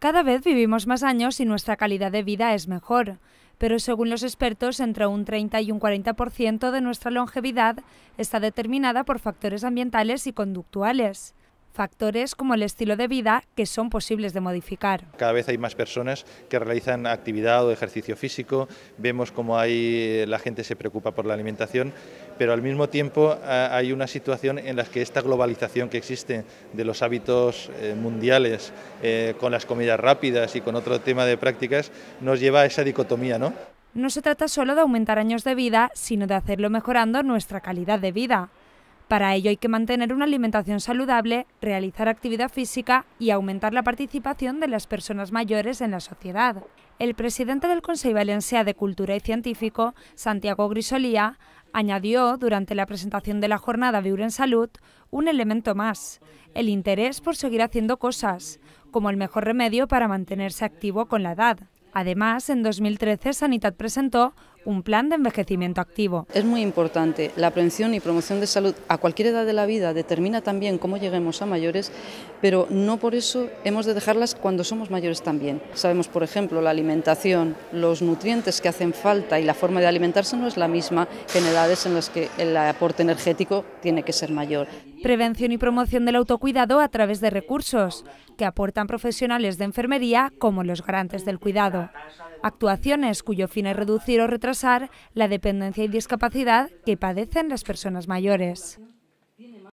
Cada vez vivimos más años y nuestra calidad de vida es mejor, pero según los expertos, entre un 30 y un 40% de nuestra longevidad está determinada por factores ambientales y conductuales factores como el estilo de vida que son posibles de modificar. Cada vez hay más personas que realizan actividad o ejercicio físico, vemos cómo eh, la gente se preocupa por la alimentación, pero al mismo tiempo eh, hay una situación en la que esta globalización que existe de los hábitos eh, mundiales con las comidas rápidas y con otro tema de prácticas nos lleva a esa dicotomía, ¿no? No se trata solo de aumentar años de vida, sino de hacerlo mejorando nuestra calidad de vida. Para ello hay que mantener una alimentación saludable, realizar actividad física y aumentar la participación de las personas mayores en la sociedad. El presidente del Consejo valencia de Cultura y Científico, Santiago Grisolía, añadió durante la presentación de la jornada Viure en Salud un elemento más, el interés por seguir haciendo cosas, como el mejor remedio para mantenerse activo con la edad. Además, en 2013 Sanitat presentó un plan de envejecimiento activo. Es muy importante, la prevención y promoción de salud a cualquier edad de la vida determina también cómo lleguemos a mayores, pero no por eso hemos de dejarlas cuando somos mayores también. Sabemos, por ejemplo, la alimentación, los nutrientes que hacen falta y la forma de alimentarse no es la misma que en edades en las que el aporte energético tiene que ser mayor prevención y promoción del autocuidado a través de recursos que aportan profesionales de enfermería como los garantes del cuidado, actuaciones cuyo fin es reducir o retrasar la dependencia y discapacidad que padecen las personas mayores.